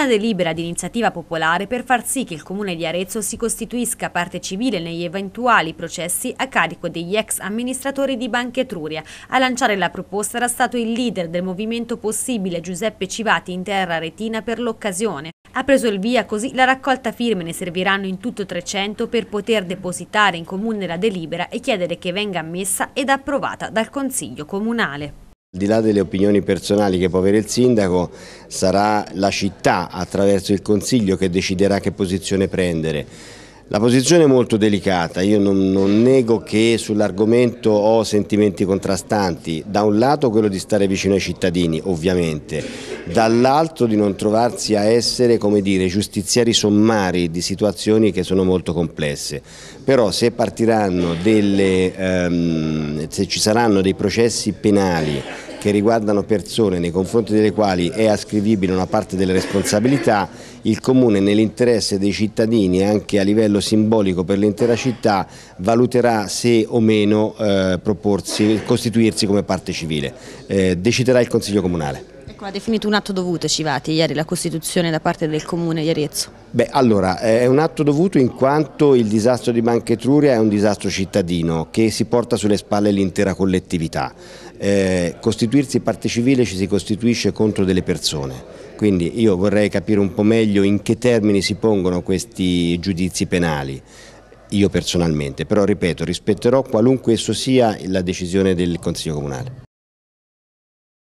una delibera di iniziativa popolare per far sì che il Comune di Arezzo si costituisca parte civile negli eventuali processi a carico degli ex amministratori di Banca Etruria. A lanciare la proposta era stato il leader del movimento possibile Giuseppe Civati in terra retina per l'occasione. Ha preso il via così la raccolta firme, ne serviranno in tutto 300 per poter depositare in comune la delibera e chiedere che venga ammessa ed approvata dal Consiglio Comunale. Al di là delle opinioni personali che può avere il sindaco, sarà la città attraverso il Consiglio che deciderà che posizione prendere. La posizione è molto delicata, io non, non nego che sull'argomento ho sentimenti contrastanti, da un lato quello di stare vicino ai cittadini ovviamente, dall'altro di non trovarsi a essere come dire, giustiziari sommari di situazioni che sono molto complesse. Però se, partiranno delle, ehm, se ci saranno dei processi penali che riguardano persone nei confronti delle quali è ascrivibile una parte delle responsabilità, il Comune nell'interesse dei cittadini anche a livello simbolico per l'intera città valuterà se o meno eh, proporsi, costituirsi come parte civile. Eh, deciderà il Consiglio Comunale. Ecco, ha definito un atto dovuto Civati ieri la Costituzione da parte del Comune di Arezzo. Beh, allora, è un atto dovuto in quanto il disastro di Banca Etruria è un disastro cittadino che si porta sulle spalle l'intera collettività. Eh, costituirsi parte civile ci si costituisce contro delle persone. Quindi io vorrei capire un po' meglio in che termini si pongono questi giudizi penali io personalmente, però ripeto, rispetterò qualunque esso sia la decisione del Consiglio Comunale.